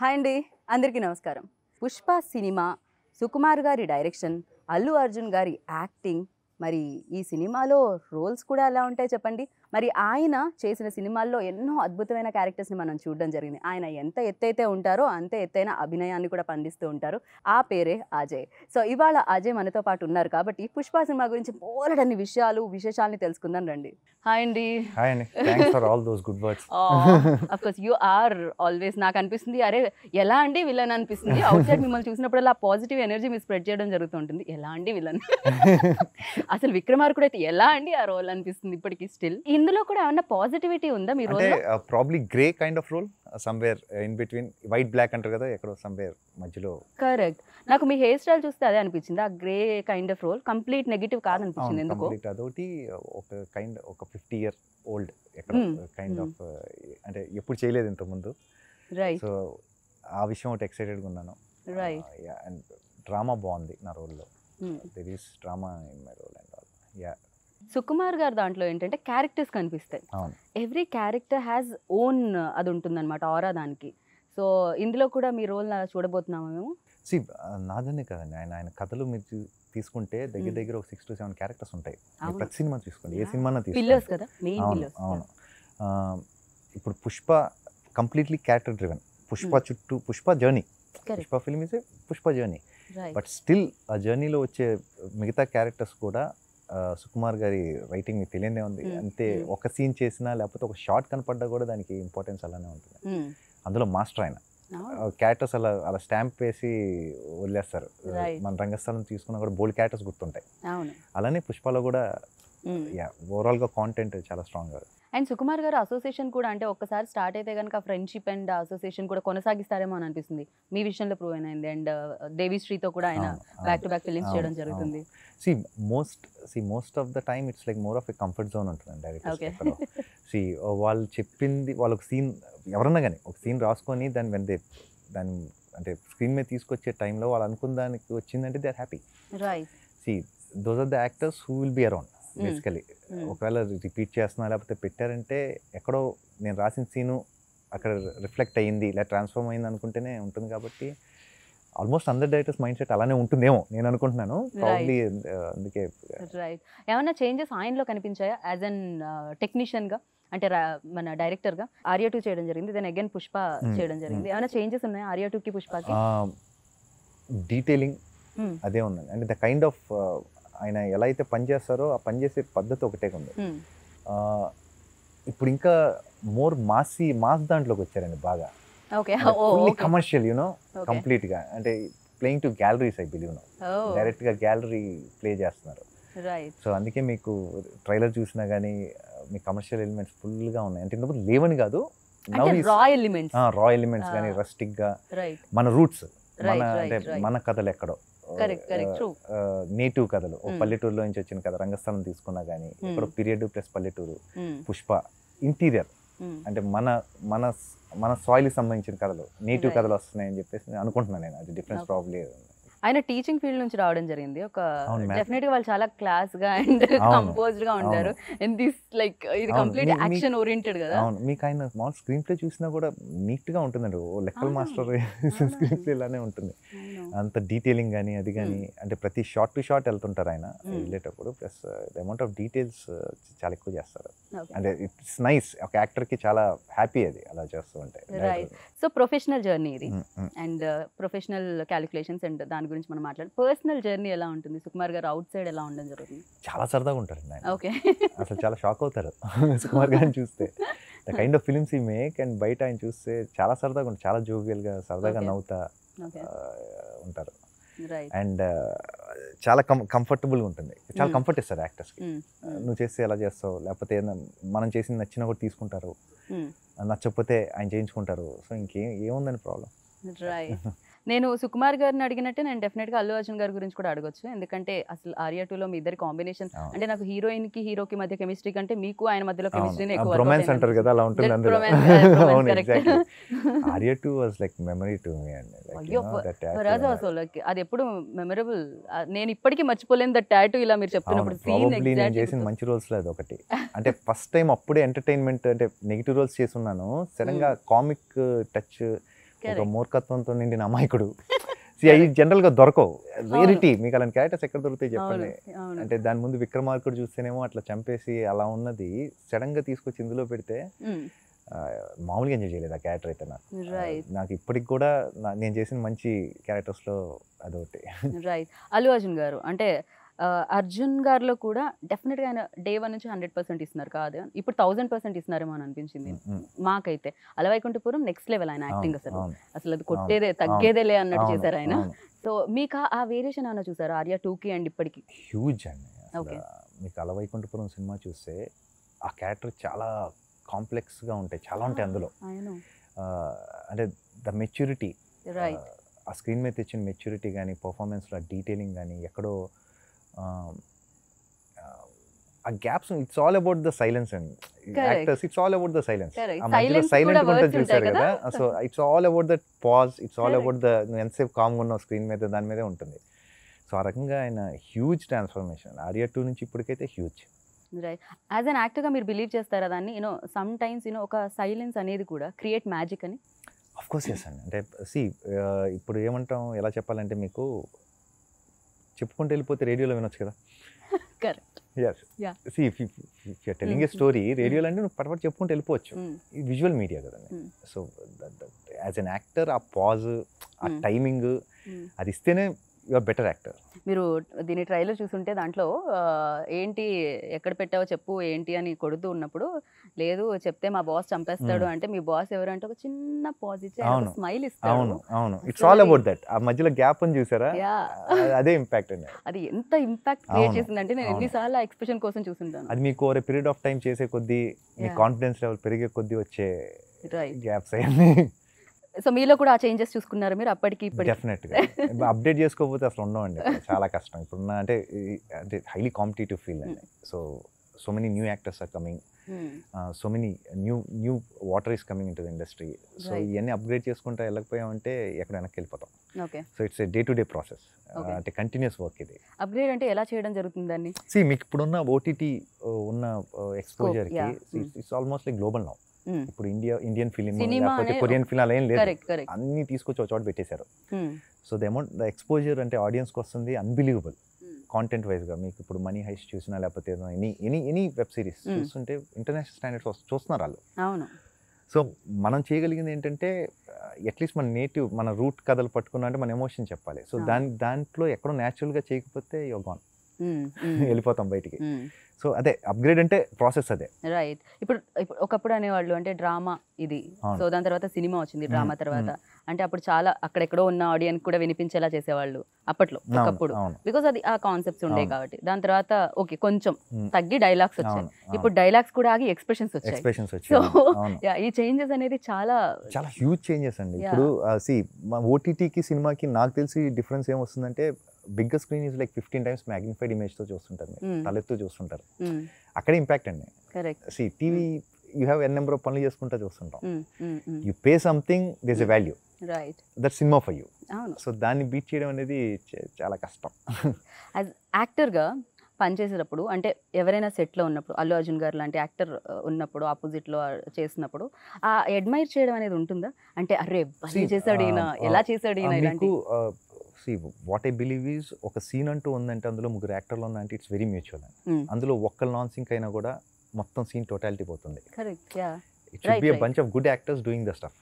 Hi అండి అందరికీ నమస్కారం పుష్ప సినిమా సుకుమార్ గారి డైరెక్షన్ అల్లు అర్జున్ గారి యాక్టింగ్ మరి ఈ సినిమాలో రోల్స్ కూడా ఎలా ఉంటాయి చెప్పండి మరి ఆయన చేసిన సినిమాల్లో ఎన్నో అద్భుతమైన క్యారెక్టర్స్ని మనం చూడడం జరిగింది ఆయన ఎంత ఎత్తైతే ఉంటారో అంతే ఎత్తైన అభినయాన్ని కూడా పండిస్తూ ఉంటారు ఆ పేరే అజయ్ సో ఇవాళ అజయ్ మనతో పాటు ఉన్నారు కాబట్టి పుష్ప సినిమా గురించి బోలెడన్ని విషయాలు విశేషాలని తెలుసుకుందాం రండి హాయ్ అండి ఆర్ ఆల్వేస్ oh, నాకు అనిపిస్తుంది అరే ఎలా అండి విలన్ అనిపిస్తుంది అవుట్ సైడ్ మిమ్మల్ని చూసినప్పుడు అలా పాజిటివ్ ఎనర్జీ మీరు స్ప్రెడ్ చేయడం జరుగుతుంటుంది ఎలా అండి విలన్ అసలు విక్రమార్కుడు అయితే ఎలా అండి ఆ రోల్ అనిపిస్తుంది ఇప్పటికీ స్టిల్ ఇన్ ఇందులో కూడా ఏమన్నా పాజిటివిటీ ఉందా మీ అంటే probably grey kind of role somewhere in between white black అంటారు కదా ఎక్కడో సమ్వేర్ మధ్యలో కరెక్ట్ నాకు మీ హెయిర్ స్టైల్ చూస్తే అదే అనిపించింది ఆ grey kind of role complete negative కాదనిపించింది ఎందుకు అదొకటి ఒక కైండ్ ఒక ఫిఫ్టీ ఇయర్ ఓల్డ్ ఎక్కడ కైండ్ hmm, ఆఫ్ hmm. అంటే ఎప్పుడు చేయలేదు ఇంత ముందు రైట్ సో ఆ విషయం ఒకటి ఎక్సైటెడ్గా ఉన్నాను రైట్ అండ్ డ్రామా బాగుంది నా రోల్లో there is drama in my role and all yeah Sukumar గారు దాంట్లో ఏంటంటే క్యారెక్టర్స్ కనిపిస్తాయి ఎవ్రీ క్యారెక్టర్ హ్యాస్ ఓన్ అది ఉంటుందన్నమాట ఆరా దానికి సో ఇందులో కూడా మీ రోల్ చూడబోతున్నాము మేము సి నాదనే కదండి ఆయన ఆయన కథలు మీరు తీసుకుంటే దగ్గర hmm. దగ్గర ఒక సిక్స్ టు సెవెన్ క్యారెక్టర్స్ ఉంటాయి ప్రతి సినిమా తీసుకోండి ఏ సినిమా అవును ఇప్పుడు Pushpa completely character driven Pushpa hmm. చుట్టూ Pushpa journey Pushpa film is Pushpa journey but still ఆ జర్నీలో వచ్చే మిగతా క్యారెక్టర్స్ కూడా సుకుమార్ గారి రైటింగ్ మీకు తెలియదే ఉంది అంతే ఒక సీన్ చేసినా లేకపోతే ఒక షార్ట్ కనపడ్డా కూడా దానికి ఇంపార్టెన్స్ అలానే ఉంటుంది అందులో మాస్టర్ ఆయన క్యారెక్టర్స్ అలా అలా స్టాంప్ వేసి వదిలేస్తారు మన రంగస్థలం తీసుకున్నా కూడా బోల్డ్ క్యారెక్టర్స్ గుర్తుంటాయి అలానే పుష్పలో కూడా యా ఓవరాల్గా కాంటెంట్ చాలా స్ట్రాంగ్ అండ్ సుకుమార్ గారు అసోసియేషన్ కూడా అంటే ఒక్కసారి స్టార్ట్ అయితే కనుక ఫ్రెండ్షిప్ అండ్ అసోసియేషన్ కూడా కొనసాగిస్తారేమో అని అనిపిస్తుంది మీ విషయంలో ప్రూవ్ అయినది అండ్ దేవిశ్రీతో కూడా ఆయన బ్యాక్ టు బ్యాక్ ఫిలిమ్స్ చేయడం జరుగుతుంది see most see most of the time it's like more of a comfort zone ఉంటుంది డైరెక్ట్ సి వాళ్ళు చెప్పింది ఒక సీన్ ఎవరన్నా కానీ ఒక సీన్ రాసుకొని దాని వెన్ దే దాని అంటే స్క్రీన్ మీద తీసుకొచ్చే టైంలో వాళ్ళు అనుకున్న దానికి వచ్చిందంటే they are happy see those are the actors who will be around basically ఒకవేళ రిపీట్ చేస్తున్నా లేకపోతే పెట్టారంటే ఎక్కడో నేను రాసిన సీను అక్కడ రిఫ్లెక్ట్ అయ్యింది లేదా ట్రాన్స్ఫార్మ్ అయింది అనుకుంటేనే ఉంటుంది కాబట్టి ఆల్మోస్ట్ అందర్ డైరెక్టర్స్ మైండ్ సెట్ అలానే ఉంటుందేమో నేను అనుకుంటున్నాను ప్రాబ్లీ uh, అందుకే రైట్ uh, ఏమైనా చేంజెస్ ఆయనలో కనిపించాయా యాజ్ అన్ టెక్నీషియన్గా అంటే మన డైరెక్టర్ గా టూ చేయడం జరిగింది దెన్ అగైన్ పుష్ప చేయడం జరిగింది hmm. ఏమైనా చేంజెస్ ఉన్నాయా ఆర్యా టూకి పుష్పకి డీటెయిలింగ్ అదే ఉందండి అంటే ద కైండ్ ఆఫ్ ఆయన ఎలా అయితే పనిచేస్తారో ఆ పనిచేసే పద్ధతి ఒకటే ఉంది ఇప్పుడు ఇంకా మోర్ మాసి మాస్ దాంట్లోకి వచ్చారండి బాగా కమర్షియల్ యూనో కంప్లీట్ గా అంటే playing to galleries I believe direct గా గ్యాలరీ ప్లే చేస్తున్నారు సో అందుకే మీకు ట్రైలర్ చూసినా కానీ మీ కమర్షియల్ ఎలిమెంట్స్ ఫుల్ గా ఉన్నాయి అంటే ఇంతకుముందు లేవని కాదు రాయ్ రా ఎలిమెంట్స్ కానీ రస్టిక్ గా మన రూట్స్ మన అంటే మన కథలు ఎక్కడో నేటివ్ కథలు ఓ పల్లెటూరులో నుంచి వచ్చిన కథ రంగస్థలం తీసుకున్నా కానీ ఇప్పుడు పీరియడ్ ప్లస్ పల్లెటూరు పుష్ప ఇంటీరియర్ అంటే మన మన మన కి సంబంధించిన కథలు నేటివ్ కథలు వస్తున్నాయని చెప్పేసి అనుకుంటున్నాను నేను అది డిఫరెన్స్ లేదు ఆయన టీచింగ్ ఫీల్డ్ నుంచి రావడం జరిగింది ఒక డెఫినెట్ గా వాళ్ళు చాలా క్లాస్ గా అండ్ కంపోజ్డ్ గా ఉంటారు ఇన్ దిస్ లైక్ ఇది కంప్లీట్ యాక్షన్ ఓరియంటెడ్ కదా అవును మీకు ఆయన స్మాల్ స్క్రీన్ ప్లే చూసినా కూడా నీట్ గా ఉంటుందండి ఓ లెక్కల్ మాస్టర్ స్క్రీన్ ప్లే లానే ఉంటుంది అంత డీటెయిలింగ్ కానీ అది కానీ hmm. అంటే ప్రతి షార్ట్ టు షార్ట్ వెళ్తుంటారు ఆయన hmm. వెళ్ళేటప్పుడు ప్లస్ అమౌంట్ ఆఫ్ డీటెయిల్స్ చాలా ఎక్కువ చేస్తారు అంటే ఇట్స్ నైస్ ఒక యాక్టర్ కి చాలా హ్యాపీ అది అలా చేస్తూ ఉంటాయి సో ప్రొఫెషనల్ జర్నీ ఇది అండ్ ప్రొఫెషనల్ క్యాలిక్యులేషన్స్ అండ్ దాని గురించి మనం మాట్లాడు పర్సనల్ జర్నీ ఎలా ఉంటుంది సుకుమార్ గారు అవుట్ సైడ్ ఎలా ఉండడం జరుగుతుంది చాలా సరదాగా ఉంటారు ఓకే అసలు చాలా షాక్ అవుతారు సుకుమార్ గారిని చూస్తే the kind of films he make and బయట ఆయన చూస్తే చాలా సరదాగా ఉంటారు చాలా జోవియల్గా సరదాగా నవ్వుతా ఉంటారు అండ్ చాలా కం కంఫర్టబుల్గా ఉంటుంది చాలా కంఫర్ట్ hmm. ఇస్తారు యాక్టర్స్కి hmm. నువ్వు చేస్తే ఎలా చేస్తావు లేకపోతే మనం చేసింది నచ్చిన కూడా తీసుకుంటారు hmm. నచ్చకపోతే ఆయన చేయించుకుంటారు సో ఇంకేం ఏముందని ప్రాబ్లం రైట్ నేను సుకుమార్ గారిని అడిగినట్టే నేను డెఫినెట్గా అల్లు అర్జున్ గారి గురించి కూడా అడగొచ్చు ఎందుకంటే అసలు ఆర్యా టూ లో మీ ఇద్దరి కాంబినేషన్ అంటే నాకు హీరోయిన్ కి హీరోకి మధ్య కెమిస్ట్రీ కంటే మీకు ఆయన మధ్యలో కెమిస్ట్రీ రొమాన్స్ అంటారు కదా అలా ఉంటుంది అందులో Arya two was like memory to me అండి అది ఎప్పుడు మెమరబుల్ నేను ఇప్పటికీ మర్చిపోలేను దట్ టాటూ ఇలా మీరు చెప్తున్నప్పుడు సీన్ నేను చేసిన మంచి రోల్స్ లో అది ఒకటి అంటే ఫస్ట్ టైం అప్పుడే ఎంటర్టైన్మెంట్ అంటే నెగిటివ్ రోల్స్ చేస్తున్నాను సడన్ గా కామిక్ టచ్ ఒక మూర్ఖత్వంతో నిండిన అమాయకుడు అవి జనరల్గా దొరకవు రేరిటీ మీకు అలాంటి క్యారెక్టర్స్ ఎక్కడ దొరుకుతాయి చెప్పండి అంటే దాని ముందు విక్రమార్కుడు చూస్తేనేమో అట్లా చంపేసి అలా ఉన్నది సడన్ గా తీసుకొచ్చి ఇందులో పెడితే మామూలుగా ఎంజాయ్ చేయలేదు ఆ క్యారెక్టర్ అయితే నాకు నాకు ఇప్పటికి కూడా నేను చేసిన మంచి క్యారెక్టర్స్ లో అదొకటి రైట్ అల్లు అర్జున్ గారు అంటే అర్జున్ గారిలో కూడా డెఫినెట్గా ఆయన డే వన్ నుంచి హండ్రెడ్ పర్సెంట్ ఇస్తున్నారు కాదు ఇప్పుడు థౌసండ్ పర్సెంట్ ఇస్తున్నారేమో అని అనిపించింది మాకైతే అలవైకుంఠపురం నెక్స్ట్ లెవెల్ ఆయన యాక్టింగ్ అసలు అసలు అది కొట్టేదే తగ్గేదేలే అన్నట్టు చేశారు ఆయన సో మీకు ఆ వేరియేషన్ అన్న చూసారు టూ టూకి అండ్ ఇప్పటికి హ్యూజ్ అండి మీకు అలవైకుంఠపురం సినిమా చూస్తే ఆ క్యారెక్టర్ చాలా కాంప్లెక్స్గా ఉంటాయి చాలా ఉంటాయి అందులో అంటే ద మెచ్యూరిటీ ఆ స్క్రీన్ మీద తెచ్చిన మెచ్యూరిటీ కానీ పర్ఫార్మెన్స్లో డీటెయిలింగ్ కానీ ఎక్కడో ఆ gaps it's all about the silence and actors it's all about the silence silent కూడా చూసారు కదా so it's all about the pause it's all about the ఎంతసేపు కామ్గా ఉన్నావు స్క్రీన్ మీద దాని మీదే ఉంటుంది సో ఆ రకంగా ఆయన హ్యూజ్ ట్రాన్స్ఫర్మేషన్ ఆర్యా టూ నుంచి ఇప్పటికైతే హ్యూజ్ రైట్ యాజ్ అన్ యాక్టర్గా మీరు బిలీవ్ చేస్తారా దాన్ని యూనో సమ్ టైమ్స్ యూనో ఒక సైలెన్స్ అనేది కూడా క్రియేట్ మ్యాజిక్ అని అఫ్కోర్స్ ఎస్ అండి అంటే సి uh, ఇప్పుడు ఏమంటాం ఎలా చెప్పాలంటే మీకు చెప్పుకుంటూ వెళ్ళిపోతే రేడియోలో వినొచ్చు కదా if you telling a story రేడియోలో అంటే నువ్వు పడపడి చెప్పుకుంటూ వెళ్ళిపోవచ్చు విజువల్ mm. మీడియా కదండి సో యాజ్ అన్ యాక్టర్ ఆ పాజ్ ఆ టైమింగ్ mm. mm. అది ఇస్తేనే యువర్ బెటర్ యాక్టర్ మీరు దీని ట్రైలర్ చూసుంటే దాంట్లో ఏంటి ఎక్కడ పెట్టావో చెప్పు ఏంటి అని కొడుతూ ఉన్నప్పుడు లేదు చెప్తే మా బాస్ చంపేస్తాడు అంటే మీ బాస్ ఎవరంటే ఒక చిన్న పాజిటివ్ స్మైల్ ఇస్తాడు అవును అవును ఇట్స్ ఆల్ అబౌట్ దట్ ఆ మధ్యలో గ్యాప్ అని చూసారా అదే ఇంపాక్ట్ అండి అది ఎంత ఇంపాక్ట్ క్రియేట్ చేసిందంటే నేను ఎన్నిసార్లు ఎక్స్ప్రెషన్ కోసం చూసుంటాను అది మీకు ఓవర్ పీరియడ్ ఆఫ్ టైం చేసే కొద్దీ మీ కాన్ఫిడెన్స్ లెవెల్ పెరిగే కొద్దీ వచ్చే గ్యాప్స్ అయ్యాయి సో మీలో కూడా ఆ చేంజెస్ చూసుకున్నారు మీరు అప్పటికి ఇప్పుడు డెఫినెట్గా అప్డేట్ చేసుకోకపోతే అసలు ఉండవండి చాలా కష్టం ఇప్పుడు అంటే అంటే హైలీ కాంపిటేటివ్ ఫీల్ అండి hmm. So so many new actors are coming so many new new water is coming into the industry so ఇవన్నీ అప్గ్రేడ్ చేసుకుంటా వెళ్ళకపోయామంటే ఎక్కడ వెనక్కి వెళ్ళిపోతాం so it's a day to day process అంటే continuous work ఇది upgrade అంటే ఎలా చేయడం జరుగుతుంది దాన్ని సి మీకు ఇప్పుడున్న ఓటీటీ uh, ఉన్న ఎక్స్పోజర్కి it's almost like global now Hmm. ఇప్పుడు ఇండియా ఇండియన్ ఫిలిం లేకపోతే కొరియన్ ఫిలిం అలా ఏం లేదు అన్ని తీసుకొచ్చి ఒక చోట పెట్టేశారు so the amount the exposure అంటే ఆడియన్స్కి వస్తుంది అన్బిలీవబుల్ కాంటెంట్ వైజ్గా మీకు ఇప్పుడు మనీ హైస్ చూసినా లేకపోతే any any any web series చూస్తుంటే ఇంటర్నేషనల్ స్టాండర్డ్స్ చూస్తున్నారు వాళ్ళు సో మనం చేయగలిగింది ఏంటంటే అట్లీస్ట్ uh, మన నేటివ్ మన రూట్ కథలు పట్టుకున్నా అంటే మన ఎమోషన్ చెప్పాలి సో దాని దాంట్లో ఎక్కడో న్యాచురల్గా చేయకపోతే యోగాన్ hmm. hmm. వెళ్ళిపోతాం బయటికి సో అదే అప్గ్రేడ్ అంటే ప్రాసెస్ అదే రైట్ ఇప్పుడు ఇప్పుడు ఒకప్పుడు అనేవాళ్ళు అంటే డ్రామా ఇది సో దాని తర్వాత సినిమా వచ్చింది డ్రామా తర్వాత అంటే అప్పుడు చాలా అక్కడెక్కడో ఉన్న ఆడియన్స్ కూడా వినిపించేలా చేసేవాళ్ళు అప్పట్లో ఒకప్పుడు బికాస్ అది ఆ కాన్సెప్ట్స్ ఉండే కాబట్టి దాని తర్వాత ఓకే కొంచెం తగ్గి డైలాగ్స్ వచ్చాయి ఇప్పుడు డైలాగ్స్ కూడా ఆగి ఎక్స్ప్రెషన్స్ వచ్చాయి సో ఈ చేంజెస్ అనేది చాలా చాలా హ్యూజ్ చేంజెస్ అండి ఇప్పుడు సి ఓటీటీకి సినిమాకి నాకు తెలిసి డిఫరెన్స్ ఏమొస్తుందంటే bigger screen is like fifteen times magnified తో చూస్తుంటారు మీరు తలెత్తు చూస్తుంటారు అక్కడే ఇంపాక్ట్ అండి see TV you have n number of పనులు చేసుకుంటా చూస్తుంటాం you pay something this a value right that cinema for you so దాన్ని బీట్ చేయడం అనేది చాలా కష్టం యాక్టర్గా పనిచేసేటప్పుడు అంటే ఎవరైనా సెట్లో ఉన్నప్పుడు అల్లు అర్జున్ గారు లాంటి యాక్టర్ ఉన్నప్పుడు ఆపోజిట్లో చేసినప్పుడు ఆ అడ్మైర్ చేయడం అనేది ఉంటుందా అంటే అరే చేశాడు ఈయన ఎలా చేశాడు ఈయన see what I believe is ఒక సీన్ అంటూ ఉందంటే అందులో ముగ్గురు యాక్టర్లు ఉందంటే ఇట్స్ వెరీ మ్యూచువల్ అందులో ఒక్క నాన్ సింక్ అయినా కూడా మొత్తం సీన్ టోటాలిటీ పోతుంది bunch of good actors doing the stuff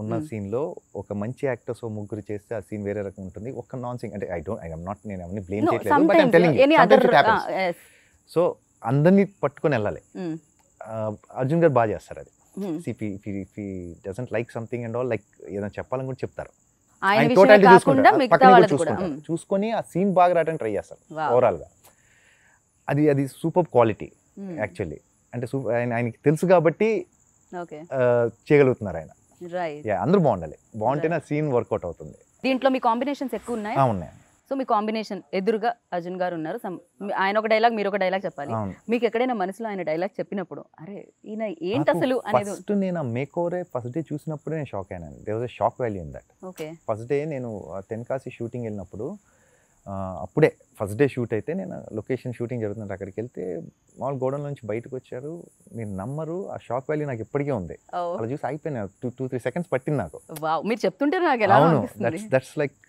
ఉన్న hmm. లో ఒక మంచి యాక్టర్స్ ముగ్గురు చేస్తే ఆ సీన్ వేరే రకం ఉంటుంది ఒక నాన్ సింగ్ అంటే ఐ డోంట్ ఐఎమ్ నాట్ నేను అవన్నీ బ్లేమ్ చేయలేదు బట్ ఐమ్ టెలింగ్ సో అందరినీ పట్టుకొని వెళ్ళాలి hmm. uh, అర్జున్ గారు బాగా చేస్తారు అది సిపి doesn't like something and all like ఏదైనా చెప్పాలని కూడా చెప్తారు ఆయన టోటాలిటీ చూసుకుంటా చూసుకుంటా చూసుకొని ఆ సీన్ బాగా రావడానికి ట్రై చేస్తాను గా అది అది సూపర్ క్వాలిటీ యాక్చువల్లీ అంటే సూపర్ ఆయన ఆయనకి తెలుసు కాబట్టి చేయగలుగుతున్నారు ఆయన అందరూ బాగుండాలి బాగుంటేనే సీన్ వర్కౌట్ అవుతుంది దీంట్లో మీ కాంబినేషన్స్ ఎక్కువ ఉన్నాయి ఉన్నాయి సో మీ కాంబినేషన్ ఎదురుగా అర్జున్ గారు ఉన్నారు ఆయన ఒక డైలాగ్ మీరు ఒక డైలాగ్ చెప్పాలి మీకు ఎక్కడైనా మనసులో ఆయన డైలాగ్ చెప్పినప్పుడు అరే ఈయన ఏంటి అసలు అనేది ఫస్ట్ నేను మేక్ ఓవరే ఫస్ట్ డే చూసినప్పుడు నేను షాక్ అయినాను there was shock value in that okay first day నేను టెన్ కాసి షూటింగ్ వెళ్ళినప్పుడు అప్పుడే ఫస్ట్ డే షూట్ అయితే నేను లొకేషన్ షూటింగ్ జరుగుతుంది అక్కడికి వెళ్తే మామూలు గోడౌన్ నుంచి బయటకు వచ్చారు మీరు నమ్మరు ఆ షాక్ వాల్యూ నాకు ఇప్పటికే ఉంది అలా చూసి అయిపోయినా టూ టూ త్రీ సెకండ్స్ పట్టింది నాకు మీరు చెప్తుంటే నాకు అవును దట్స్ దట్స్ లైక్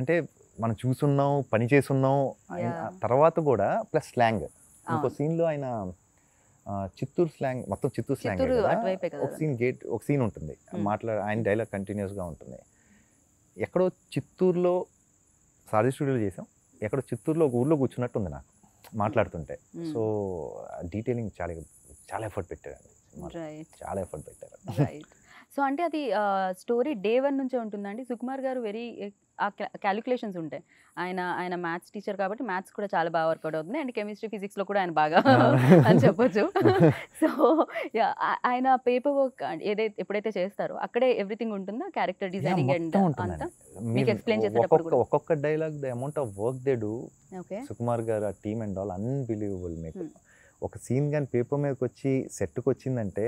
అంటే మనం చూసున్నాం పని ఆయన తర్వాత కూడా ప్లస్ స్లాంగ్ ఇంకో సీన్లో ఆయన చిత్తూరు స్లాంగ్ మొత్తం చిత్తూరు స్లాంగ్ ఒక సీన్ గేట్ ఒక సీన్ ఉంటుంది hmm. మాట్లాడ ఆయన డైలాగ్ కంటిన్యూస్గా ఉంటుంది ఎక్కడో చిత్తూరులో సారీ స్టూడియోలో చేసాం ఎక్కడో చిత్తూరులో ఒక ఊర్లో కూర్చున్నట్టు ఉంది నాకు మాట్లాడుతుంటే hmm. సో డీటెయిలింగ్ చాలా చాలా ఎఫర్ట్ పెట్టారు చాలా ఎఫర్ట్ పెట్టారు సో అంటే అది స్టోరీ డే వన్ నుంచే ఉంటుందండి సుకుమార్ గారు వెరీ ఆ క్యాలిక్యులేషన్స్ ఉంటాయి ఆయన ఆయన మ్యాథ్స్ టీచర్ కాబట్టి మ్యాథ్స్ కూడా చాలా బాగా వర్కౌట్ అవుతుంది అండ్ కెమిస్ట్రీ ఫిజిక్స్లో కూడా ఆయన బాగా అని చెప్పొచ్చు సో ఆయన పేపర్ వర్క్ ఏదైతే ఎప్పుడైతే చేస్తారో అక్కడే ఎవ్రీథింగ్ ఉంటుందో క్యారెక్టర్ డిజైనింగ్ అండ్ మీకు ఎక్స్ప్లెయిన్ చేసేటప్పుడు ఒక్కొక్క dialogue the amount of work they do Sukumar garu ఆ team and all unbelievable make ఒక సీన్ కానీ పేపర్ మీదకి వచ్చి సెట్కి వచ్చిందంటే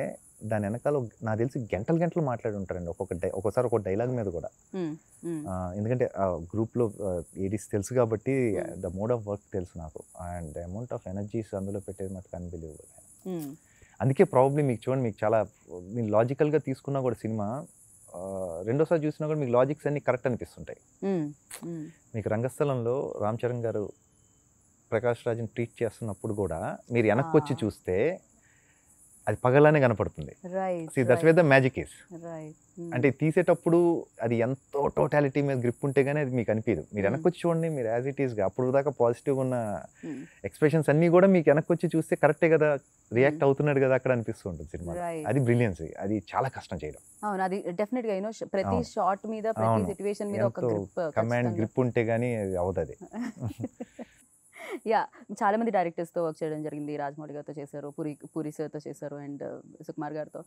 దాని వెనకాల నాకు తెలిసి గంటలు గంటలు మాట్లాడి ఉంటారండి ఒక్కొక్క డై ఒక్కోసారి ఒక డైలాగ్ మీద కూడా ఎందుకంటే గ్రూప్లో ఏడీస్ తెలుసు కాబట్టి ద మోడ్ ఆఫ్ వర్క్ తెలుసు నాకు and the amount of energies అందులో పెట్టేది మటుకు అన్బిలీవబుల్ అందుకే ప్రాబ్లమ్ మీకు చూడండి మీకు చాలా మీరు లాజికల్గా తీసుకున్నా కూడా సినిమా రెండోసారి చూసినా కూడా మీకు లాజిక్స్ అన్ని కరెక్ట్ అనిపిస్తుంటాయి మీకు రంగస్థలంలో రామ్ చరణ్ గారు ప్రకాష్ రాజ్ని ట్రీట్ చేస్తున్నప్పుడు కూడా మీరు వెనక్కి వచ్చి చూస్తే అది పగలానే కనపడుతుంది దట్స్ ద మ్యాజిక్ ఇస్ అంటే తీసేటప్పుడు అది ఎంతో టోటాలిటీ మీద గ్రిప్ ఉంటే కానీ అది మీకు అనిపించదు మీరు hmm. వెనక్కి వచ్చి చూడండి మీరు యాజ్ ఇట్ ఈస్ అప్పుడు దాకా పాజిటివ్ ఉన్న ఎక్స్ప్రెషన్స్ hmm. అన్ని కూడా మీకు వెనక్కి వచ్చి చూస్తే కరెక్టే కదా రియాక్ట్ hmm. అవుతున్నాడు కదా అక్కడ అనిపిస్తూ ఉంటుంది సినిమా అది బ్రిలియన్స్ అది చాలా కష్టం చేయడం అవును అది డెఫినెట్ గా ప్రతి షాట్ మీద ప్రతి సిట్యుయేషన్ మీద ఒక గ్రిప్ కమాండ్ గ్రిప్ ఉంటే గానీ అవుతుంది యా చాలా మంది డైరెక్టర్స్తో వర్క్ చేయడం జరిగింది రాజమౌళి గారితో చేశారు పూరి పూరి సార్తో చేశారు అండ్ uh, సుకుమార్ గారితో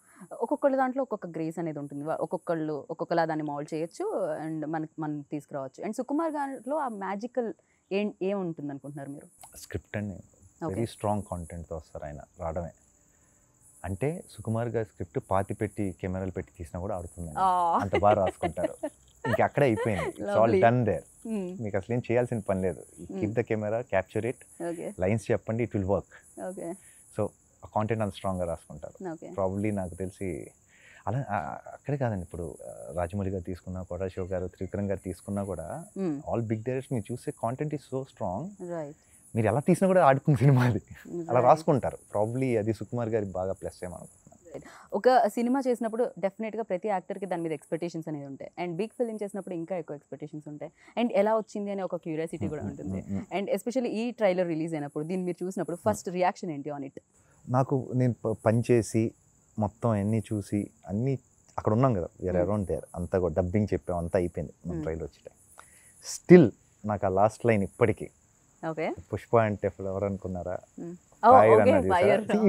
ఒక్కొక్కళ్ళ దాంట్లో ఒక్కొక్క గ్రేస్ అనేది ఉంటుంది ఒక్కొక్కళ్ళు ఒక్కొక్కలా దాన్ని మౌల్డ్ చేయొచ్చు అండ్ మన మనం తీసుకురావచ్చు అండ్ సుకుమార్ గారిలో ఆ మ్యాజికల్ ఏం ఏముంటుంది అనుకుంటున్నారు మీరు స్క్రిప్ట్ అండి వెరీ స్ట్రాంగ్ కాంటెంట్తో వస్తారు ఆయన రావడమే అంటే సుకుమార్ గారి స్క్రిప్ట్ పాతి పెట్టి కెమెరాలు పెట్టి తీసినా కూడా ఆడుతుంది ah. అంత బాగా రాసుకుంటారు ఇంక అక్కడే అయిపోయింది ఆల్ డన్ దేర్ మీకు అసలు ఏం చేయాల్సిన పని లేదు keep the camera capture it lines చెప్పండి it will work so content అంత స్ట్రాంగ్గా రాసుకుంటారు ప్రాబ్లీ నాకు తెలిసి అలా అక్కడే కాదండి ఇప్పుడు రాజమౌళి గారు తీసుకున్నా కూడా శివ గారు త్రివిక్రమ్ గారు తీసుకున్నా కూడా ఆల్ బిగ్ డైరెక్టర్స్ మీరు చూసే కాంటెంట్ ఈజ్ సో స్ట్రాంగ్ మీరు ఎలా తీసినా కూడా ఆడుకున్న సినిమా అది అలా రాసుకుంటారు ప్రాబ్లీ అది సుకుమార్ గారి బాగా ప్లస్ ఏమనుకుంటారు ఎక్స్పెక్టెడ్ ఒక సినిమా చేసినప్పుడు డెఫినెట్గా ప్రతి యాక్టర్కి దాని మీద ఎక్స్పెక్టేషన్స్ అనేది ఉంటాయి అండ్ బిగ్ ఫిలిం చేసినప్పుడు ఇంకా ఎక్కువ ఎక్స్పెక్టేషన్స్ ఉంటాయి అండ్ ఎలా వచ్చింది అనే ఒక క్యూరియాసిటీ hmm, కూడా hmm, ఉంటుంది అండ్ hmm, ఎస్పెషల్లీ ఈ ట్రైలర్ రిలీజ్ అయినప్పుడు దీన్ని మీరు చూసినప్పుడు ఫస్ట్ రియాక్షన్ ఏంటి ఆన్ ఇట్ నాకు నేను పనిచేసి మొత్తం అన్నీ చూసి అన్నీ అక్కడ ఉన్నాం కదా వేరే అరౌండ్ దేర్ అంతా డబ్బింగ్ చెప్పాం అంతా అయిపోయింది మన ట్రైలర్ వచ్చే స్టిల్ నాకు ఆ లాస్ట్ లైన్ ఇప్పటికీ పుష్ప అంటే ఎవరు అనుకున్నారా ఫైర్ అన్నది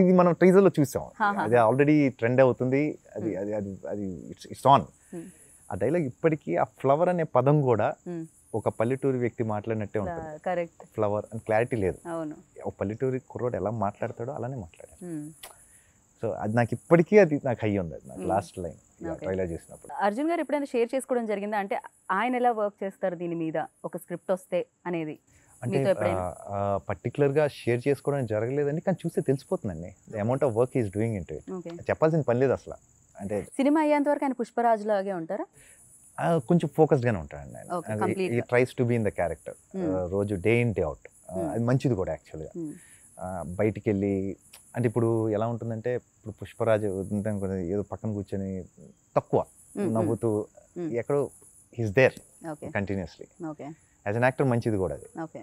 ఇది మనం ట్రీజర్ లో చూసాం అది ఆల్రెడీ ట్రెండ్ అవుతుంది hmm. అది అది అది అది ఇట్స్ ఆన్ ఆ డైలాగ్ ఇప్పటికీ ఆ ఫ్లవర్ అనే పదం కూడా hmm. ఒక పల్లెటూరు వ్యక్తి మాట్లాడినట్టే ఉంటుంది కరెక్ట్ ఫ్లవర్ అని క్లారిటీ లేదు ఒక పల్లెటూరి కుర్రోడు ఎలా మాట్లాడతాడో అలానే మాట్లాడాడు సో hmm. అది నాకు ఇప్పటికీ అది నాకు హై ఉంది నాకు లాస్ట్ లైన్ ట్రైలర్ చేసినప్పుడు అర్జున్ గారు ఎప్పుడైనా షేర్ చేసుకోవడం జరిగిందా అంటే ఆయన ఎలా వర్క్ చేస్తారు దీని మీద ఒక స్క్రిప్ట్ వస్తే అనేది అంటే పర్టికులర్గా షేర్ చేసుకోవడం జరగలేదండి కానీ చూస్తే తెలిసిపోతుందండి amount of work is doing ఇంట్ చెప్పాల్సిన పని లేదు అసలు అంటే సినిమా అయ్యేంత వరకు ఆయన పుష్పరాజు లాగే ఉంటారా కొంచెం గానే ఉంటాడండి ఈ tries to be in the character రోజు డే ఇన్ డే అవుట్ అది మంచిది కూడా యాక్చువల్గా hmm. బయటికి వెళ్ళి అంటే ఇప్పుడు ఎలా ఉంటుందంటే ఇప్పుడు పుష్పరాజు ఏదో పక్కన కూర్చొని తక్కువ hmm, hmm. నవ్వుతూ ఎక్కడో he's there continuously as an actor మంచిది కూడా అది ఓకే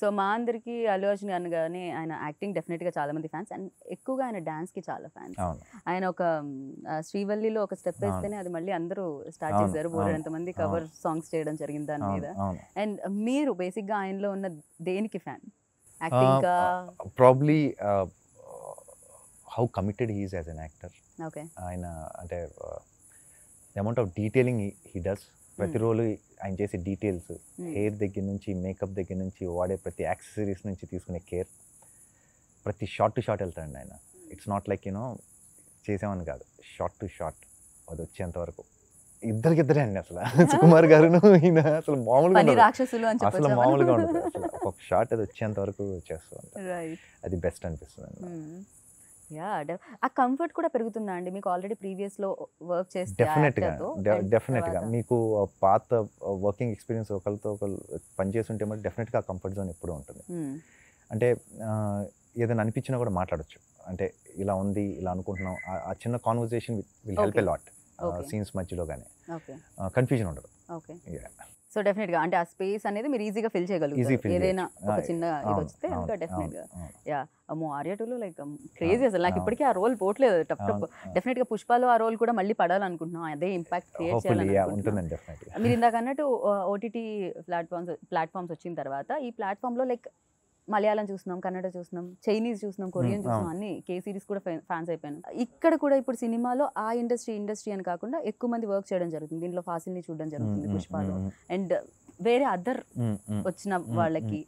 సో మా అందరికి అల్లు అర్జున్ గారు కానీ ఆయన యాక్టింగ్ డెఫినెట్గా చాలా మంది ఫ్యాన్స్ అండ్ ఎక్కువగా ఆయన కి చాలా ఫ్యాన్స్ ఆయన ఒక శ్రీవల్లిలో ఒక స్టెప్ వేస్తేనే అది మళ్ళీ అందరూ స్టార్ట్ చేశారు బోరెంత మంది కవర్ సాంగ్స్ చేయడం జరిగింది దాని మీద అండ్ మీరు బేసిక్గా ఆయనలో ఉన్న దేనికి fan probably how committed he's as an actor ఆయన అంటే amount of detailing he does ప్రతి రోజు ఆయన చేసే డీటెయిల్స్ హెయిర్ hmm. దగ్గర నుంచి మేకప్ దగ్గర నుంచి వాడే ప్రతి యాక్సెసరీస్ నుంచి తీసుకునే కేర్ ప్రతి షార్ట్ టు షార్ట్ వెళ్తాడు ఆయన ఇట్స్ నాట్ లైక్ యూనో చేసామని కాదు షార్ట్ టు షార్ట్ అది వచ్చేంతవరకు ఇద్దరికిద్దరే అండి అసలు సుకుమార్ గారును ఈయన అసలు మామూలుగా అసలు మామూలుగా ఉండదు అసలు ఒక షార్ట్ అది వచ్చేంత వరకు చేస్తూ అది బెస్ట్ అనిపిస్తుంది అండి ఆ కంఫర్ట్ కూడా పెరుగుతుందా అండి మీకు ఆల్రెడీ ప్రీవియస్ లో వర్క్ చేస్తే డెఫినెట్గా గా మీకు పాత వర్కింగ్ ఎక్స్పీరియన్స్ ఒకరితో ఒకరు పని చేస్తుంటే మరి డెఫినెట్గా కంఫర్ట్ జోన్ ఎప్పుడూ ఉంటుంది అంటే ఏదైనా అనిపించినా కూడా మాట్లాడచ్చు అంటే ఇలా ఉంది ఇలా అనుకుంటున్నాం ఆ చిన్న conversation will help a lot scenes మధ్యలో కానీ కన్ఫ్యూజన్ ఉండదు ఓకే సో డెఫినెట్ గా అంటే ఆ స్పేస్ అనేది మీరు ఈజీగా ఫిల్ చేయగలుగుతారు ఏదైనా ఒక చిన్న ఇది వస్తే ఇంకా డెఫినెట్ గా యా అమ్మో ఆర్య లైక్ క్రేజీ um, అసలు నాకు ఇప్పటికీ ఆ రోల్ పోవట్లేదు టప్ టప్ డెఫినెట్ గా పుష్పాలు ఆ రోల్ కూడా మళ్ళీ పడాలనుకుంటున్నాం అదే ఇంపాక్ట్ క్రియేట్ చేయాలనుకుంటున్నాను మీరు ఇందాక అన్నట్టు ఓటీటీ ప్లాట్ఫామ్స్ ప్లాట్ఫామ్స్ వచ్చిన తర్వాత ఈ ప్లాట్ఫామ్ లో లైక్ మలయాళం చూసినాం కన్నడ చూసినాం చైనీస్ చూసినాం కొరియన్ చూసినాం అన్ని కే సిరీస్ కూడా ఫ్యాన్స్ అయిపోయాను ఇక్కడ కూడా ఇప్పుడు సినిమాలో ఆ ఇండస్ట్రీ ఇండస్ట్రీ అని కాకుండా ఎక్కువ మంది వర్క్ చేయడం జరుగుతుంది దీంట్లో ఫాసిల్ని చూడడం జరుగుతుంది పుష్పాలు అండ్ వేరే అదర్ వచ్చిన వాళ్ళకి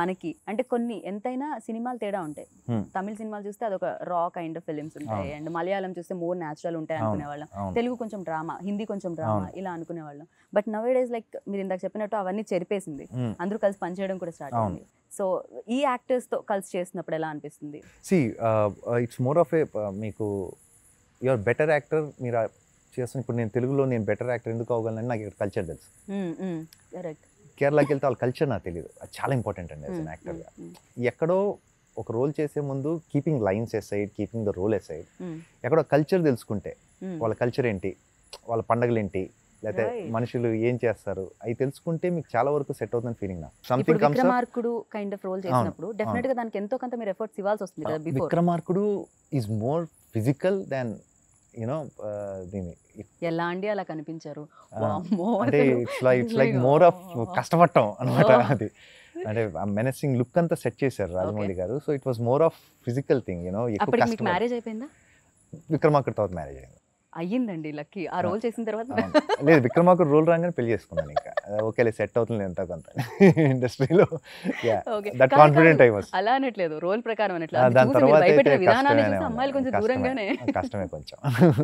మనకి అంటే కొన్ని ఎంతైనా సినిమాలు తేడా ఉంటాయి తమిళ సినిమాలు చూస్తే అదొక రా కైండ్ ఆఫ్ ఫిలిమ్స్ ఉంటాయి అండ్ మలయాళం చూస్తే మోర్ న్యాచురల్ ఉంటాయి అనుకునే వాళ్ళం తెలుగు కొంచెం డ్రామా హిందీ కొంచెం డ్రామా ఇలా అనుకునే వాళ్ళం బట్ నవ్ డేస్ లైక్ మీరు ఇందాక చెప్పినట్టు అవన్నీ చెరిపేసింది అందరూ కలిసి పనిచేయడం కూడా స్టార్ట్ అయింది సో ఈ యాక్టర్స్ తో కలిసి చేసినప్పుడు ఎలా అనిపిస్తుంది see it's more of a మీకు యువర్ బెటర్ యాక్టర్ మీరు చేస్తాను ఇప్పుడు నేను తెలుగులో నేను బెటర్ యాక్టర్ ఎందుకు అవ్వగలను నాకు ఇక్కడ కల్చర్ తెలుసు కేరళకి వెళ్తే వాళ్ళ కల్చర్ నాకు తెలియదు అది చాలా ఇంపార్టెంట్ అండి యాక్టర్ యాక్టర్గా ఎక్కడో ఒక రోల్ చేసే ముందు keeping lines side keeping the role side ఎక్కడో కల్చర్ తెలుసుకుంటే వాళ్ళ కల్చర్ ఏంటి వాళ్ళ పండగలు ఏంటి లేకపోతే మనుషులు ఏం చేస్తారు అవి తెలుసుకుంటే మీకు చాలా వరకు సెట్ అవుతుంది ఫీలింగ్ నాకు something Vikramarkudu kind of role చేసినప్పుడు డెఫినెట్ గా దానికి ఎంతో కొంత మీరు ఎఫర్ట్స్ ఇవ్వాల్సి వస్తుంది Vikramarkudu is more physical than you know uh, దీని ఎలా అండి అలా కనిపించారు అంటే it's like it's like more of కష్టపడటం అనమాట అది అంటే మెనసింగ్ లుక్ అంతా సెట్ చేశారు Rajamouli garu so it was more of physical thing you know marriage అయిపోయిందా విక్రమాకర్ తర్వాత మ్యారేజ్ అయింది అయ్యిందండి లక్కీ ఆ రోల్ చేసిన తర్వాత లేదు విక్రమాకు రోల్ రాగానే పెళ్లి చేసుకున్నాను ఇంకా ఓకే సెట్ అవుతుంది ఎంత కొంత ఇండస్ట్రీలో దట్ కాన్ఫిడెంట్ ఐ వాస్ అలా అనట్లేదు రోల్ ప్రకారం అనట్లేదు దాని తర్వాత అమ్మాయిలు కొంచెం దూరంగానే కష్టమే కొంచెం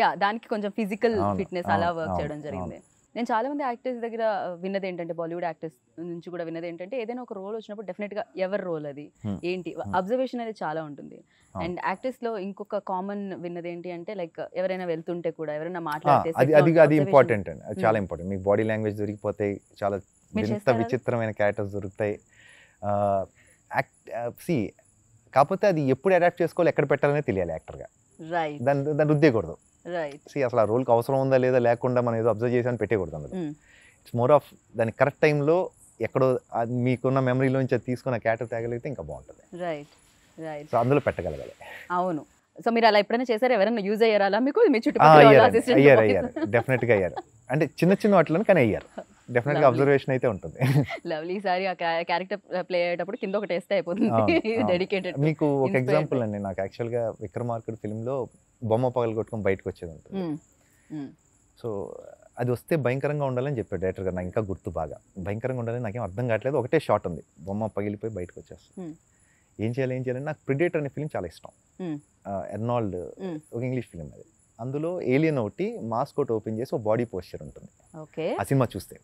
యా దానికి కొంచెం ఫిజికల్ ఫిట్నెస్ అలా వర్క్ చేయడం జరిగింది నేను చాలామంది యాక్టర్స్ దగ్గర విన్నది ఏంటంటే బాలీవుడ్ యాక్టర్స్ నుంచి కూడా విన్నది ఏంటంటే ఏదైనా ఒక రోల్ వచ్చినప్పుడు డెఫినెట్గా ఎవరి రోల్ అది ఏంటి అబ్జర్వేషన్ అనేది చాలా ఉంటుంది అండ్ యాక్టర్స్లో ఇంకొక కామన్ విన్నది ఏంటి అంటే లైక్ ఎవరైనా వెళ్తుంటే కూడా ఎవరైనా మాట్లాడితే అది అది ఇంపార్టెంట్ అండి చాలా ఇంపార్టెంట్ మీకు బాడీ లాంగ్వేజ్ దొరికిపోతే చాలా విచిత్రమైన క్యారెక్టర్స్ దొరుకుతాయి సి కాకపోతే అది ఎప్పుడు అడాప్ట్ చేసుకోవాలి ఎక్కడ పెట్టాలనే తెలియాలి యాక్టర్గా దాని దాన్ని రుద్దేయకూడదు అసలు ఆ రోల్కి అవసరం ఉందా లేదా లేకుండా మనం ఏదో అబ్జర్వ్ చేసి అని పెట్టేయకూడదు అందులో ఇట్స్ మోర్ ఆఫ్ దాని కరెక్ట్ టైంలో ఎక్కడో మీకున్న మెమరీలోంచి అది తీసుకున్న క్యాటర్ తేగలిగితే ఇంకా బాగుంటుంది రైట్ రైట్ సో అందులో పెట్టగలగాలి అవును సో మీరు అలా ఎప్పుడైనా చేశారు ఎవరైనా యూజ్ అయ్యారా అలా మీకు మీ చుట్టూ అయ్యారు అయ్యారు డెఫినెట్గా అయ్యారు అంటే చిన్న చిన్న వాటిలో కానీ అయ్యారు డెఫినెట్గా అబ్జర్వేషన్ అయితే ఉంటుంది లవ్లీ సారీ ఆ క్యారెక్టర్ ప్లే అయ్యేటప్పుడు కింద ఒక వేస్తే అయిపోతుంది డెడికేటెడ్ మీకు ఒక ఎగ్జాంపుల్ అండి నాకు యాక్చువల్గా విక్రమార్కుడు ఫిల్మ్లో బొమ్మ పగలు కొట్టుకొని బయటకు వచ్చేది ఉంటుంది సో అది వస్తే భయంకరంగా ఉండాలని చెప్పాడు డైరెక్టర్ గారు నాకు ఇంకా గుర్తు బాగా భయంకరంగా ఉండాలని నాకేం అర్థం కావట్లేదు ఒకటే షార్ట్ ఉంది బొమ్మ పగిలిపోయి బయటకు వచ్చేస్తుంది ఏం చేయాలి ఏం చేయాలని నాకు ప్రిడేటర్ అనే ఫిలిం చాలా ఇష్టం ఎర్నాల్డ్ ఒక ఇంగ్లీష్ ఫిలిం అది అందులో ఏలియన్ ఒకటి మాస్క్ ఒకటి ఓపెన్ చేసి ఒక బాడీ పోస్చర్ ఉంటుంది ఆ సినిమా చూస్తే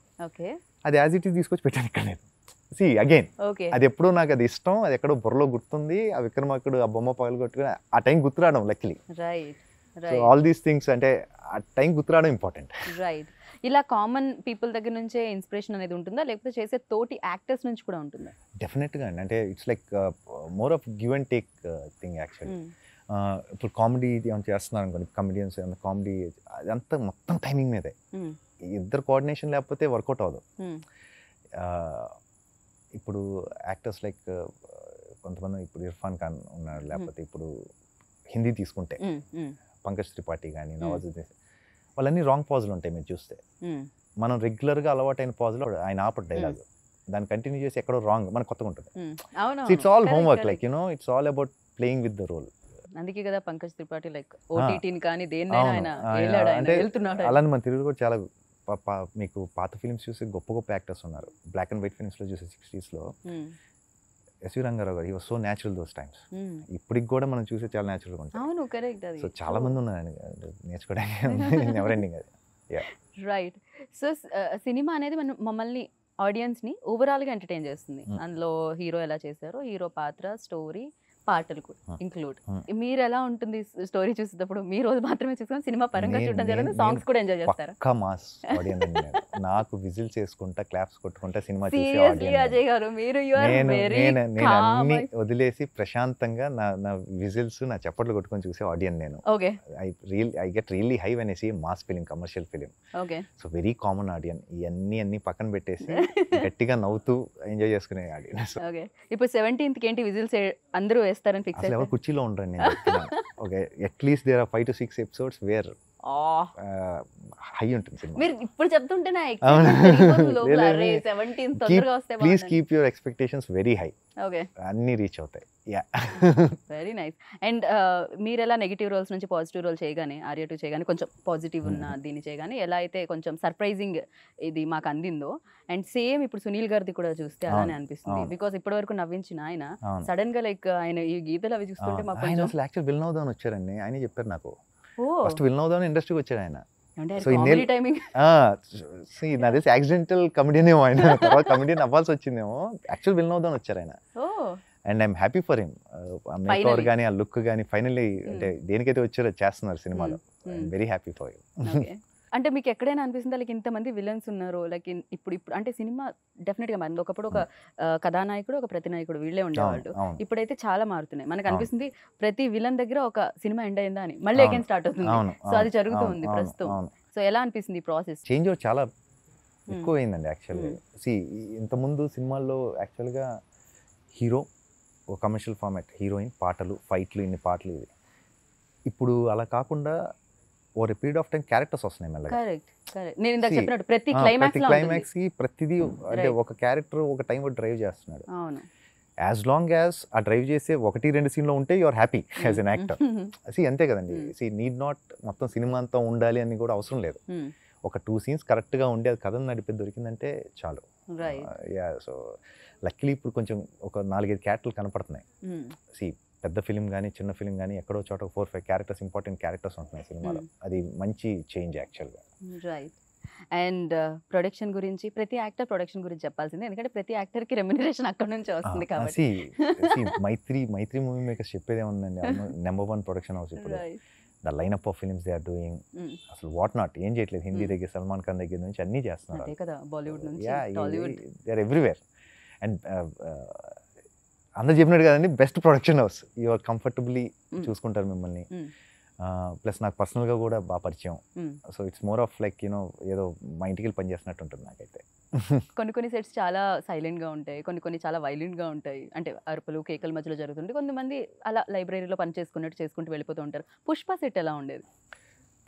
అది యాజ్ ఇట్ ఈస్ తీసుకొచ్చి పెట్టాను ఇక్కడ నేను సి అగైన్ అది ఎప్పుడూ నాకు అది ఇష్టం అది ఎక్కడో బుర్రలో గుర్తుంది ఆ విక్రమార్కుడు ఆ బొమ్మ పగలు కొట్టుకుని ఆ టైం గుర్తురావడం లక్లీ ఆల్ దీస్ థింగ్స్ అంటే ఆ టైం గుర్తురావడం ఇంపార్టెంట్ రైట్ ఇలా కామన్ పీపుల్ దగ్గర నుంచే ఇన్స్పిరేషన్ అనేది ఉంటుందా లేకపోతే చేసే తోటి యాక్టర్స్ నుంచి కూడా ఉంటుందా డెఫినెట్గా అండి అంటే it's like more of give and take thing actually ఇప్పుడు కామెడీ ఏమైనా చేస్తున్నారు అనుకోండి కామెడియన్స్ ఏమైనా కామెడీ అదంతా మొత్తం టైమింగ్ మీదే hmm. ఇద్దరు కోఆర్డినేషన్ లేకపోతే వర్కౌట్ అవ్వదు hmm. uh, ఇప్పుడు యాక్టర్స్ లైక్ కొంతమంది ఇప్పుడు ఇర్ఫాన్ ఖాన్ ఉన్నారు లేకపోతే ఇప్పుడు హిందీ తీసుకుంటే పంకజ్ త్రిపాఠి కానీ నవాజుద్దీన్ వాళ్ళన్నీ రాంగ్ పాజులు ఉంటాయి మీరు చూస్తే మనం రెగ్యులర్గా అలవాటైన పాజులు ఆయన ఆపడ్ డైలాగ్ దాన్ని కంటిన్యూ చేసి ఎక్కడో రాంగ్ మన కొత్తగా ఉంటుంది it's all homework like you know it's all about playing with the role అందుకే కదా పంకజ్ త్రిపాఠి లైక్ ఓటీటీని కానీ వెళ్తున్నాడు అలానే మన తెలుగు కూడా చాలా మీకు పాత ఫిలిమ్స్ చూసే గొప్ప గొప్ప యాక్టర్స్ ఉన్నారు బ్లాక్ అండ్ వైట్ ఫిలిమ్స్లో చూసే సిక్స్టీస్లో SV Rangarao garu he was so natural those times ఇప్పటికి కూడా మనం చూసే చాలా న్యాచురల్ అవును కరెక్ట్ సో చాలా మంది ఉన్నారు నేర్చుకోవడానికి ఎండింగ్ అది రైట్ సో సినిమా అనేది మనం మమ్మల్ని ఆడియన్స్ని ఓవరాల్గా ఎంటర్టైన్ చేస్తుంది అందులో హీరో ఎలా చేశారో హీరో పాత్ర స్టోరీ పాటలు కూడా ఇంక్లూడ్ మీరు ఎలా ఉంటుంది స్టోరీ చూసేటప్పుడు మీ రోజు మాత్రమే చూసుకొని సినిమా పరంగా చూడడం జరిగింది సాంగ్స్ కూడా ఎంజాయ్ చేస్తారా మాస్ నాకు విజిల్ చేసుకుంటా క్లాప్స్ కొట్టుకుంటా సినిమా చూసి అజయ్ గారు మీరు అన్ని వదిలేసి ప్రశాంతంగా నా నా విజిల్స్ నా చప్పట్లు కొట్టుకొని చూసే ఆడియన్ నేను okay I real I get really high when I mass film commercial film okay so very common audience ఇవన్నీ అన్ని పక్కన పెట్టేసి గట్టిగా నవ్వుతూ ఎంజాయ్ చేసుకునే ఆడియన్స్ ఓకే ఇప్పుడు సెవెంటీన్త్ ఏంటి విజిల్స్ అందరూ చేస్తారని ఫిక్స్ అసలు ఎవరు కుర్చీలో ఉండరండి okay at least there are five to six episodes where high ఉంటుంది సినిమా మీరు ఇప్పుడు చెప్తుంటే నా please keep your expectations very high okay అన్ని రీచ్ అవుతాయి యా వెరీ నైస్ అండ్ మీరు ఎలా నెగిటివ్ రోల్స్ నుంచి పాజిటివ్ రోల్ చేయగానే ఆర్య టూ చేయగానే కొంచెం పాజిటివ్ ఉన్న hmm. దీన్ని చేయగానే ఎలా అయితే కొంచెం సర్ప్రైజింగ్ ఇది మాకు అందిందో అండ్ సేమ్ ఇప్పుడు సునీల్ గారిది కూడా చూస్తే అలానే అనిపిస్తుంది బికాస్ ఇప్పటి వరకు నవ్వించిన ఆయన సడన్ గా లైక్ ఆయన ఈ గీతలు అవి చూస్తుంటే మాకు యాక్చువల్ బిల్ నవ్వుదాని వచ్చారండి ఆయన చెప్పారు నాకు ఫస్ట్ విల్ అవుదామని ఇండస్ట్రీకి వచ్చాడు ఆయన సో నా తెలిసి యాక్సిడెంటల్ కమెడీ ఏమో ఆయన తర్వాత కమెడియన్ అవ్వాల్సి వచ్చిందేమో యాక్చువల్ విల్ అవుదామని వచ్చారు ఆయన and I'm happy for him makeover కానీ ఆ లుక్ కానీ ఫైనల్లీ అంటే దేనికైతే వచ్చారో చేస్తున్నారు సినిమాలో వెరీ హ్యాపీ ఫర్ యూ అంటే మీకు ఎక్కడైనా అనిపిస్తుంది లైక్ ఇంతమంది విలన్స్ ఉన్నారు లైక్ ఇప్పుడు ఇప్పుడు అంటే సినిమా డెఫినెట్గా మారింది ఒకప్పుడు ఒక కథానాయకుడు ఒక ప్రతినాయకుడు వీళ్ళే ఉండేవాళ్ళు ఇప్పుడైతే చాలా మారుతున్నాయి మనకు అనిపిస్తుంది ప్రతి విలన్ దగ్గర ఒక సినిమా ఎండ్ అయిందా అని మళ్ళీ అగైన్ స్టార్ట్ అవుతుంది సో అది జరుగుతుంది ప్రస్తుతం సో ఎలా అనిపిస్తుంది ఈ ప్రాసెస్ చేంజ్ చాలా ఎక్కువైందండి యాక్చువల్గా సి ఇంతకుముందు సినిమాల్లో యాక్చువల్గా హీరో ఒక కమర్షియల్ ఫార్మాట్ హీరోయిన్ పాటలు ఫైట్లు ఇన్ని పాటలు ఇది ఇప్పుడు అలా కాకుండా over period of time characters వస్తున్నాయి మళ్ళీ నేను ఇందాక చెప్పినట్టు ప్రతి క్లైమాక్స్ ప్రతి క్లైమాక్స్ కి ప్రతిదీ అంటే ఒక క్యారెక్టర్ ఒక టైం డ్రైవ్ చేస్తున్నాడు అవును యాజ్ లాంగ్ యాజ్ ఆ డ్రైవ్ చేసే ఒకటి రెండు సీన్లో ఉంటే you are happy as an actor see అంతే కదండి hmm. సి నీడ్ నాట్ మొత్తం సినిమా అంతా ఉండాలి అని కూడా అవసరం లేదు hmm. ఒక టూ సీన్స్ కరెక్ట్గా ఉండే అది కథను నడిపే దొరికిందంటే చాలు యా సో లక్లీ ఇప్పుడు కొంచెం ఒక నాలుగైదు క్యారెక్టర్లు కనపడుతున్నాయి hmm. సి పెద్ద ఫిలిం కానీ చిన్న ఫిలిం కానీ ఎక్కడో చోట four five characters important characters ఉంటున్నాయి సినిమాలో hmm. అది మంచి చేంజ్ యాక్చువల్గా రైట్ అండ్ ప్రొడక్షన్ uh, గురించి ప్రతి యాక్టర్ ప్రొడక్షన్ గురించి చెప్పాల్సింది ఎందుకంటే ప్రతి యాక్టర్ కి రెమ్యునరేషన్ అక్కడ నుంచి వస్తుంది కాబట్టి మైత్రి మైత్రి మూవీ మేకర్స్ చెప్పేదే ఉందండి నెంబర్ వన్ ప్రొడక్షన్ హౌస్ ఇప్పుడు the line up of films they are doing అసలు వాట్ నాట్ ఏం చేయట్లేదు హిందీ hmm. దగ్గర సల్మాన్ ఖాన్ దగ్గర నుంచి అన్ని చేస్తున్నారు దే ఆర్ ఎవ్రీవేర్ అండ్ అందరు చెప్పినట్టు కదండి best production house you're comfortably చూసుకుంటారు మిమ్మల్ని ప్లస్ hmm. నాకు పర్సనల్గా కూడా బాగా పరిచయం so it's more of like you know ఏదో మా ఇంటికి వెళ్ళి పనిచేసినట్టు ఉంటుంది నాకైతే కొన్ని కొన్ని సెట్స్ చాలా సైలెంట్గా ఉంటాయి కొన్ని కొన్ని చాలా వైలెంట్గా ఉంటాయి అంటే అరుపులు కేకల మధ్యలో జరుగుతుంటాయి కొంతమంది అలా లైబ్రరీలో పని చేసుకున్నట్టు చేసుకుంటూ వెళ్ళిపోతూ ఉంటారు పుష్ప సెట్ ఎలా ఉండేది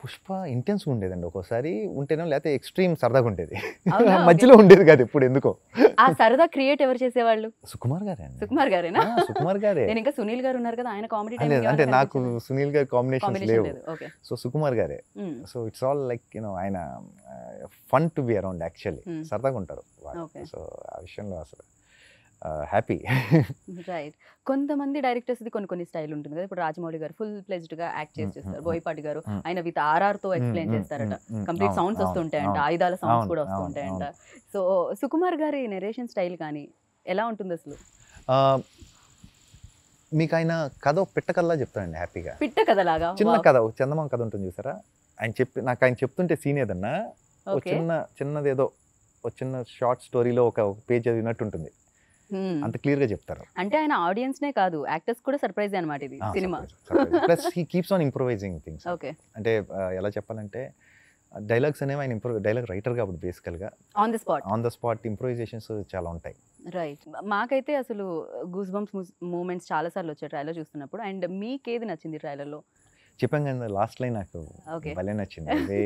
పుష్ప ఇంటెన్స్ ఉండేదండి ఒక్కోసారి ఉంటేనే లేకపోతే ఎక్స్ట్రీమ్ సరదాగా ఉండేది మధ్యలో ఉండేది కాదు ఎప్పుడు ఎందుకో ఆ సరదా క్రియేట్ ఎవరు చేసేవాళ్ళు సుకుమార్ గారే సుకుమార్ గారే సుకుమార్ గారే నేను ఇంకా సునీల్ గారు ఉన్నారు కదా ఆయన కామెడీ అంటే నాకు సునీల్ గారు కాంబినేషన్ లేవు సో సుకుమార్ గారే so it's all like you know ఆయన fun to be around actually సరదాగా ఉంటారు సో ఆ విషయంలో అసలు హ్యాపీ రైట్ కొంతమంది డైరెక్టర్స్ కొన్ని కొన్ని స్టైల్ ఉంటుంది కదా ఇప్పుడు రాజమౌళి గారు ఫుల్ గా యాక్ట్ చేసి చేస్తారు బోయపాటి గారు ఆయన విత్ తో ఎక్స్ప్లెయిన్ చేస్తారట కంప్లీట్ సౌండ్స్ వస్తుంటాయంట ఆయుధాల సౌండ్స్ కూడా వస్తుంటాయంట సో సుకుమార్ గారి నెరేషన్ స్టైల్ కానీ ఎలా ఉంటుంది అసలు మీకు ఆయన కథ పిట్ట కథలా చెప్తాడండి హ్యాపీగా పిట్ట కథలాగా చిన్న కథ చందమామ కథ ఉంటుంది చూసారా ఆయన చెప్పి నాకు ఆయన చెప్తుంటే సీన్ ఏదన్నా చిన్న చిన్నదేదో ఒక చిన్న షార్ట్ స్టోరీలో ఒక పేజ్ చదివినట్టు ఉంటుంది అంత క్లియర్ గా చెప్తారు అంటే ఆయన ఆడియన్స్ నే కాదు యాక్టర్స్ కూడా సర్ప్రైజ్ అనమాట ఇది సినిమా plus he keeps on improvising things okay అంటే ఎలా చెప్పాలంటే డైలాగ్స్ అనేవి ఆయన ఇంప్రూవ్ డైలాగ్ రైటర్ కాబట్టి బేసికల్ గా on the spot on the spot improvisations చాలా ఉంటాయి రైట్ మాకైతే అసలు గూస్ బంప్స్ మూమెంట్స్ చాలా సార్లు వచ్చాయి ట్రైలర్ చూస్తున్నప్పుడు అండ్ మీకు ఏది నచ్చింది ట్రైలర్లో చెప్పాం కదా లాస్ట్ లైన్ నాకు భలే నచ్చింది అదే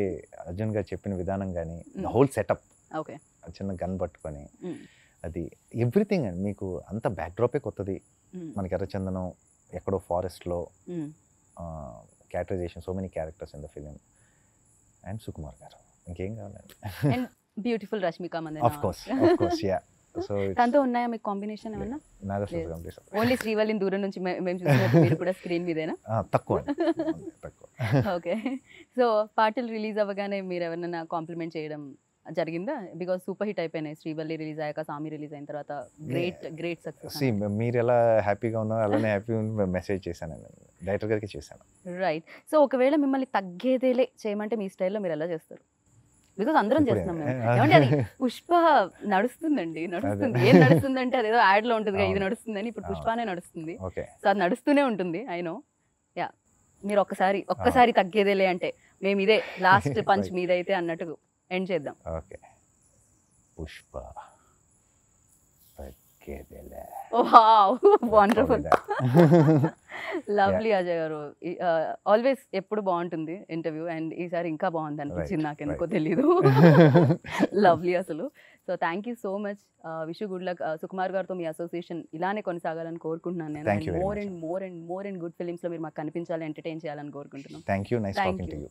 అర్జున్ గారు చెప్పిన విధానం కానీ హోల్ సెటప్ ఓకే చిన్న గన్ పట్టుకొని అది ఎవ్రీథింగ్ అండి మీకు అంత బ్యాక్డ్రాపే కొత్తది మనకి ఎర్రచందనం ఎక్కడో ఫారెస్ట్లో characterization so many characters in the film and Sukumar garu ఇంకేం కావాలండి beautiful Rashmika Mandanna of course of course yeah so తంతో ఉన్నాయా మీకు కాంబినేషన్ ఏమన్నా నాది అసలు కాంబినేషన్ ఓన్లీ శ్రీవల్లిని దూరం నుంచి మేము చూస్తున్నాం మీరు కూడా స్క్రీన్ మీదేనా తక్కువ తక్కువ ఓకే సో పాటలు రిలీజ్ అవ్వగానే మీరు ఎవరైనా కాంప్లిమెంట్ చేయడం జరిగిందా బికాస్ సూపర్ హిట్ అయిపోయినాయి శ్రీవల్లి రిలీజ్ అయ్యాక సామి రిలీజ్ అయిన తర్వాత గ్రేట్ గ్రేట్ సక్సెస్ మీరు ఎలా హ్యాపీగా ఉన్నారో అలానే హ్యాపీ మెసేజ్ చేశాను డైరెక్టర్ గారికి చేశాను రైట్ సో ఒకవేళ మిమ్మల్ని తగ్గేదేలే చేయమంటే మీ స్టైల్లో మీరు ఎలా చేస్తారు బికాస్ అందరం చేస్తున్నాం అది పుష్ప నడుస్తుందండి నడుస్తుంది ఏం నడుస్తుంది అంటే అదేదో యాడ్ లో ఉంటుంది ఇది నడుస్తుందని ఇప్పుడు పుష్పనే నడుస్తుంది సో అది నడుస్తూనే ఉంటుంది ఐ నో యా మీరు ఒక్కసారి ఒక్కసారి తగ్గేదేలే అంటే మేము ఇదే లాస్ట్ పంచ్ మీదైతే అన్నట్టు ఎండ్ చేద్దాం okay Pushpa wonderful lovely Ajay garu always ఎప్పుడు బాగుంటుంది ఇంటర్వ్యూ అండ్ ఈసారి ఇంకా బాగుంది అనిపించింది నాకు ఎందుకో తెలీదు లవ్లీ అసలు so thank you so much wish you good luck Sukumar గారితో మీ అసోసియేషన్ ఇలానే కొనసాగాలని కోరుకుంటున్నాను నేను more and more and more and good films లో మీరు మాకు కనిపించాలి ఎంటర్టైన్ చేయాలని కోరుకుంటున్నాను థ్యాంక్ యూ